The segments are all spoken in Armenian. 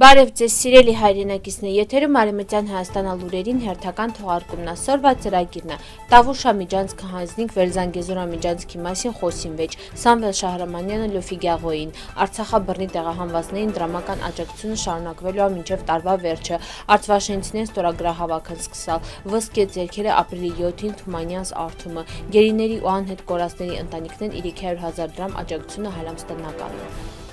Բարև ձեզ սիրելի հայրենակիցներ, եթերում արեմտյան Հայաստանալուրերին հերթական թողարկումն ասորվա ծրագիրն է։ Տավուշ Ամիջանցքը հանձնիկ Վերզանգեզուր Ամիջանցքի մասին խոսին վեճ, Սամվել Շահրամանյանը Լոֆի Գյաղոյին, Արցախա բռնի տեղահանվածներին դրամական աջակցությունը շարունակվելու է մինչև տարվա վերջը, արտվաշենցին ստորագրահավաք են սկսալ, ՎՍԿ ձերքերը ապրիլի 7-ին Թումանյանց արթումը, գերիների ու անհետ կորածների ընտանիքներն 300 000 դրամ աջակցությունը հայլամստանականն է։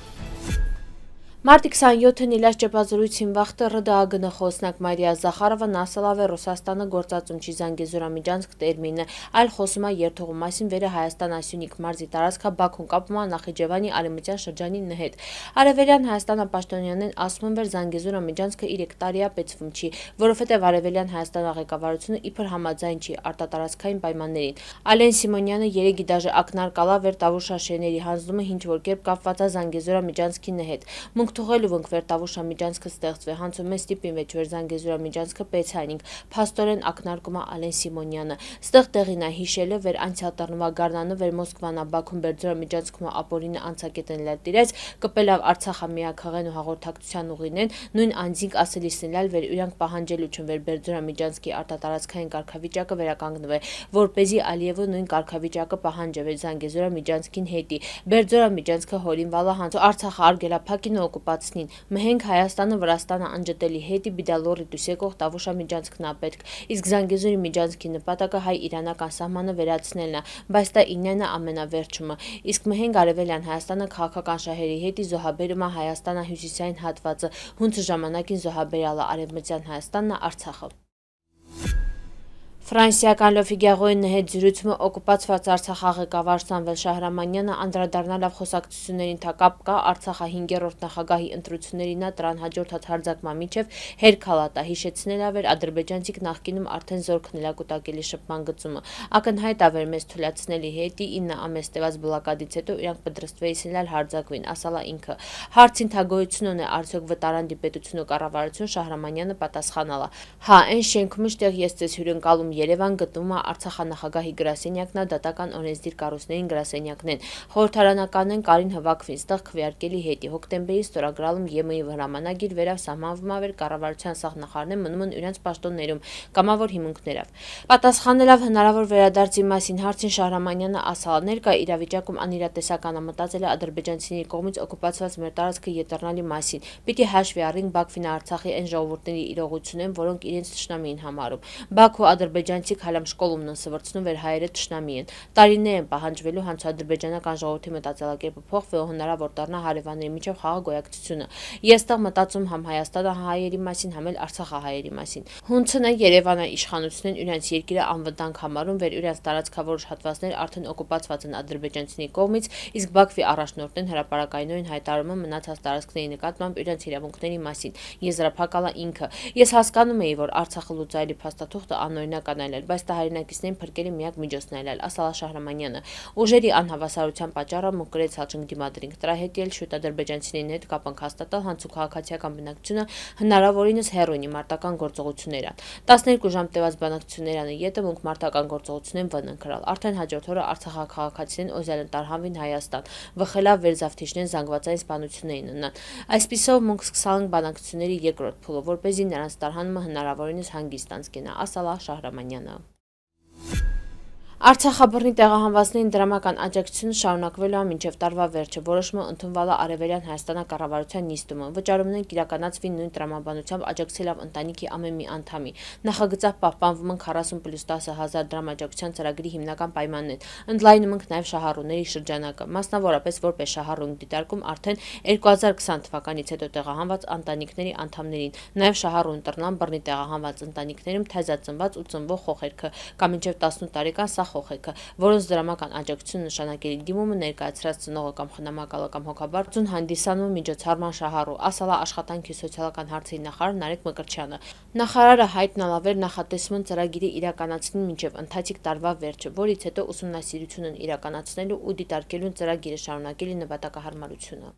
Մարդի 27-ին Իլյաս Ճեպազրույցին վաղտը ՌԴԱ գնախոսնակ Մարիա Զախարովան ասալավ է Ռուսաստանը գործածում չի Զանգեզուրամիջանսկ տերմինը, այլ խոսում է երթողու մասին վերը Հայաստան Ասյունիք մարզի տարածքա Բաքուն կապում է Նախիջևանի արևմտյան շրջանի նհետ։ Արևելյան Հայաստանը Պաշտոնյանեն ասում են վեր Զանգեզուրամիջանսկը 3 տարիա պետվում չի, որովհետև արևելյան Հայաստանը ղեկավարությունը իբր համաձայն չի արտատարածքային պայմաններին։ Ալեն Սիմոնյանը երեգի դաժե ակնարկալա վեր Տավուշ Շաշեների հանձնումը ինչ որ կերպ կապված է Զանգեզուրամիջանսկի նհետ։ Մունք Մենք թողելու ենք վերտավուշա միջանցքը ստեղծվե, հանցում է ստիպին վեջ վերզանգեզուրա միջանցքը պեցայնինք, պաստորեն ակնարկումա ալեն Սիմոնյանը, ստեղ տեղինա հիշելը վեր անցյալ տարնվա գարնանը վեր Մոսկվանա բակում բերձորա միջանցքումա ապորինը անցակետ են լել տիրեց, կպելավ արցախա միակաղեն ու հաղորդակցության ուղինեն, նույն անձինք ասելի սնլալ վեր իրանք պահանջելու չն վեր բերձորա միջանցքի արտատարածքային կարգավիճակը վերականգնվե, որպեզի Ալիևը նույն կարգավիճակը պահանջը վեր Զանգեզորա միջանցքին հետի, բերձորա միջանցքը հորին վալահանց, արցախը արգելափակին ու կոպացնին, մհենք Հայաստանը Վրաստանը անջտելի հետի բիդալորի դուսեկող տավուշա միջանցքն ապետք, իսկ զանգեզուրի միջանցքի նպատակը հայ-իրանական սահմանը վերացնելն է, բայց դա ինյանը ամենավերջումը, իսկ մհենք արևելյան Հայաստանը քաղաքական շահերի հետի զոհաբերումը Հայաստանը հյուսիսային հատվածը, հունցը ժամանակին զոհաբերալը արևմտյան Հայաստանն Արցախը։ Ֆրանսիական Լոֆիգյաղոյնի հետ զրույցումը օկուպացված Արցախ ղեկավար Սամվել Շահրամանյանը անդրադառնալով խոսակցություններին թակապ կա Արցախա 5-րդ նախագահի ընտրությունների նա դրան հաջորդած հարձակման միջև հերքալատա հիշեցնել ավեր ադրբեջանցիք նախկինում արդեն զոր քնելակուտակելի շփման գծումը ակնհայտ ավեր մեզ թույլատնելի հետի 9 ամիս տևած բլոկադից հետո իրանք պատրաստվեցին լալ հարձակվին ասալա ինքը հարցին թագոյություն ունի արդյոք վտարանդի պետությունը կառավարություն Շահրամանյանը պատասխանալա հա այն շենքում շտեղ ես ցես հյուրընկալում Երևանում Երևան գտնվում է Արցախանախագահի գրասենյակն է, դատական օրենսդիր կառույցներին գրասենյակն են։ Խորհրդարանականն Կարին Հվակվին ստեղ քվեարկելի հետի հոկտեմբերի ստորագրալում ԵՄ-ի հրամանագիր վերասահմանվում ավեր կառավարության սահնախարներն մնում են իրենց պաշտոններում կամավոր հիմունքներով։ Պատասխանելով հնարավոր վերադարձի մասին հարցին Շահրամանյանը ասալ ներկա իրավիճակում անիրատեսական մտածել է ադրբեջանցիների կողմից օկուպացված մեր տարածքը ետեռնալի մասին։ Պիտի հաշվի առնենք Բաքվին Արցախի այն ժողովուրդների իրողությունն, որոնք իրենց ճշնամին համարում։ Բաքու ադրբեջան ադրբեջանցիք հալամշկոլումն են սվրցնում, վեր հայերը թշնամի են։ Տարիներ են պահանջվելու հանցադրբեջանական ժողովրդի մտածելակերպը փոխվի, հնարավոր դառնա հարևանների միջև խաղաղ գոյակցությունը։ Ես տեղ մտածում համ Հայաստանը հայերի մասին, համ էլ Արցախը հայերի մասին։ Հունցն է Երևանը իշխանությունն իրենց երկիրը անվտանգ համարում, վեր իրենց տարածքավոր հատվածներ արդեն օկուպացված են ադրբեջանցիների կողմից, իսկ Բաքվի առաջնորդն հրապարակայնորեն հայտարարումը մնացած տարածքների նկատմամբ իրենց իրավունքների մասին։ Եզրափակալա ինքը։ Ես հասկանում էի, որ Արցախը լուծայելի փաստաթուղթը անօրինակ չհասկանալն էր, բայց դա հայրենակիցներին փրկելու միակ միջոցն էր, ասաց Շահրամանյանը։ Ուժերի անհավասարության պատճառը մկրեց հաճույք դիմադրինք։ Դրա հետ էլ շուտ ադրբեջանցիներին հետ կապանք հաստատել հանցուքահաղացիական բնակչությունը հնարավորինս հերոնի մարտական գործողությունները։ 12 ժամ տևած բանակցություններանը յետը մունք մարտական գործողությունեն վնն կրալ։ Արդեն հաջորդ օրը Արցախահաղացին օզելն տարհանվին Հայաստան, վխելավ վերզավթիչներն զանգվածային սպանություն էին ըննան։ Այսպիսով մունք սկսալն բանակցությունների երկրորդ փուլը, որ เป զի նրանց տարհանումը հնարավորինս հանգիստ անցկենա, ասաց Շահրամանյանը։ 年呢？Արցախաբռնի տեղահանվածներին դրամական աջակցությունը շարունակվելու է մինչև տարվա վերջը։ Որոշումը ընդունվալը Արևելյան Հայաստանի կառավարության նիստումը։ Վճարումներն իրականացվին նույն տրամաբանությամբ աջակցել ավ ընտանիքի ամեն մի անդամի։ Նախագծով պահպանվում են 40+10 հազար դրամ աջակցության ծրագրի հիմնական պայմաններ։ Ընդլայնում ենք նաև շահառուների շրջանակը, մասնավորապես որպես շահառուն դիտարկում արդեն 2020 թվականից հետո տեղահանված ընտանիքների անդամներին, նաև շահառուն տրնան բռնի տեղահանված ընտանիքներում թեզածնված ու ծնվող խոհերքը կամ մինչև 18 տարեկան սա խոխեքը, որոնց դրամական աջակցություն նշանակելի դիմումը ներկայացրած ծնողը կամ խնամակալական հոգաբարձուն հանդիսանում միջոցառման շահառու, ասալա աշխատանքի սոցիալական հարցերի նախարար Նարեկ Մկրտչյանը։ Նախարարը հայտնալավեր նախատեսման ծրագիրը իրականացնում մինչև ընթացիկ տարվա վերջը, որից հետո ուսումնասիրությունն իրականացնելու ու դիտարկելուն ծրագիրը շարունակելի նպատակահարմարությունը։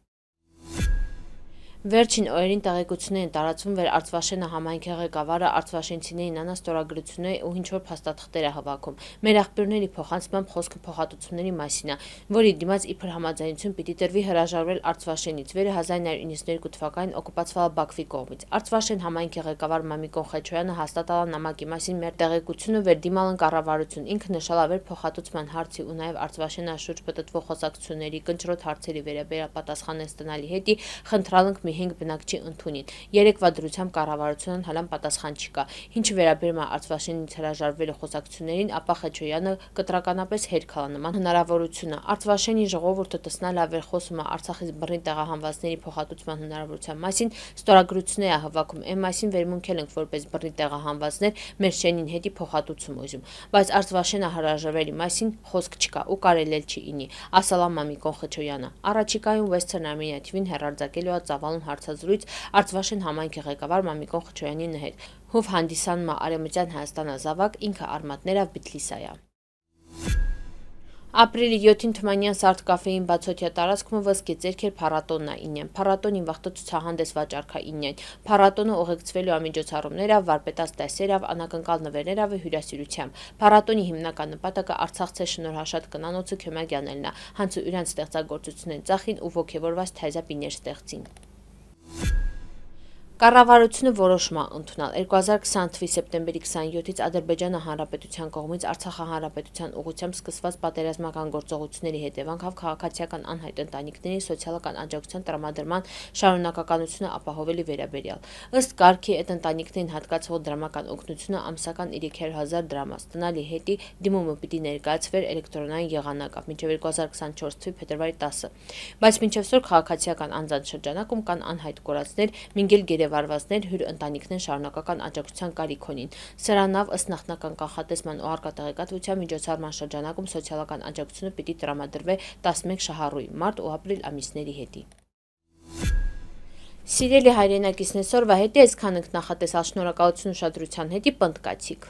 Վերջին օրերին տեղեկություններ են տարածվում Վերարծվաշենը համայնքի ղեկավարը արծվաշենցիներին անա ստորագրություններ ու ինչ որ փաստաթղթեր է հավաքում։ Մեր աղբյուրների փոխանցմամբ խոսքը փոխհատուցումների մասին է, որի դիմաց իբր համաձայնություն պիտի տրվի հրաժարվել Արծվաշենից վերը 1992 թվականին օկուպացվա Բաքվի կողմից։ Արծվաշեն համայնքի ղեկավար Մամիկոն Խեչոյանը հաստատալ նամակի մասին մեր տեղեկությունը վերդիմալն կառավարություն ինքը նշալավեր փոխհատուցման հարցի ու նաև Արծվաշենը շուրջ պատտվող խոսակցությունների կնճռոտ հարցերի վերաբերապատասխան են ստանալի հետի խնդրալնք մի 5 բնակչի ընդունին։ Երեկվա դրությամբ կառավարությունն հալան պատասխան չկա։ Ինչ վերաբերում է Արցվաշենից հրաժարվելու խոսակցություններին, ապա Խեչոյանը կտրականապես հերքալանման հնարավորությունը։ Արցվաշենի ժողովուրդը տեսնալ ավերխոսում է Արցախից բռնի տեղահանվածների փոխհատուցման հնարավորության մասին, ստորագրություններ է հավաքում։ Այն մասին վերմունքել ենք որպես բռնի տեղահանվածներ մեր շենին հետի փոխհատուցում ուզում, բայց Արցվաշենը հրաժարվելու մասին խոսք չկա ու կարելել չի ինի։ Ասալա Մամիկոն Խեչոյանը։ Առաջիկայում Western Armenia TV-ին հերարձակելու է ծավալուն հարցազրույց Արծվաշեն համայնքի ղեկավար Մամիկոն Խճոյանինի հետ, ով հանդիսանում է Արեմտյան Հայաստան ազավակ ինքը արմատներով Բիթլիսայա։ Ապրիլի 7-ին Թումանյան Սարդ կաֆեին բացօթյա տարածքում ոսկե ձերքեր փառատոնն է իննեն։ Փառատոնին վաղտո ցուցահանդես վաճառքա իննեն։ Փառատոնը ուղեկցվելու ամիջոցառումներով վարպետաց տեսերով անակնկալ նվերներով հյուրասիրությամբ։ Փառատոնի հիմնական նպատակը Արցախցի շնորհաշատ կնանոցը քեմագյանելն է, հանց ու իրանց ստեղծագործությունեն ծախին ու ողևորված թայզապիներ ստեղծին։ Կառավարությունը որոշում է ընդունել 2020 թվականի սեպտեմբերի 27-ից Ադրբեջանը Հանրապետության կողմից Արցախի Հանրապետության ուղությամբ սկսված պատերազմական գործողությունների հետևանքով քաղաքացիական անհայտ ընտանիքների սոցիալական աջակցության տրամադրման շարունակականությունը ապահովելի վերաբերյալ։ Ըստ կարգի այդ ընտանիքներին հատկացվող դրամական օգնությունը ամսական 300000 դրամաց տնալի հետի դիմումը պիտի ներկայացվեր էլեկտրոնային եղանակով մինչև 2024 թվականի փետրվարի 10-ը։ Բայց մինչև սօր քաղաքացիական անձանց շրջանակում կան անհայտ կորածներ, մինգել գերե եւ արվածներ հյուր ընտանիքներն շարունակական աջակցության կարիք ունին։ Սրանով ըստ նախնական կանխատեսման ու արկա տեղեկատվության միջոցառման շրջանակում սոցիալական աջակցությունը պիտի տրամադրվի 11 շահառուի՝ մարտ ու ապրիլ ամիսների հետի։ Սիրելի հայրենակիցներ, սորվա հետի այսքան ընկնախատեսալ շնորհակալություն ուշադրության հետի պնդկացիք։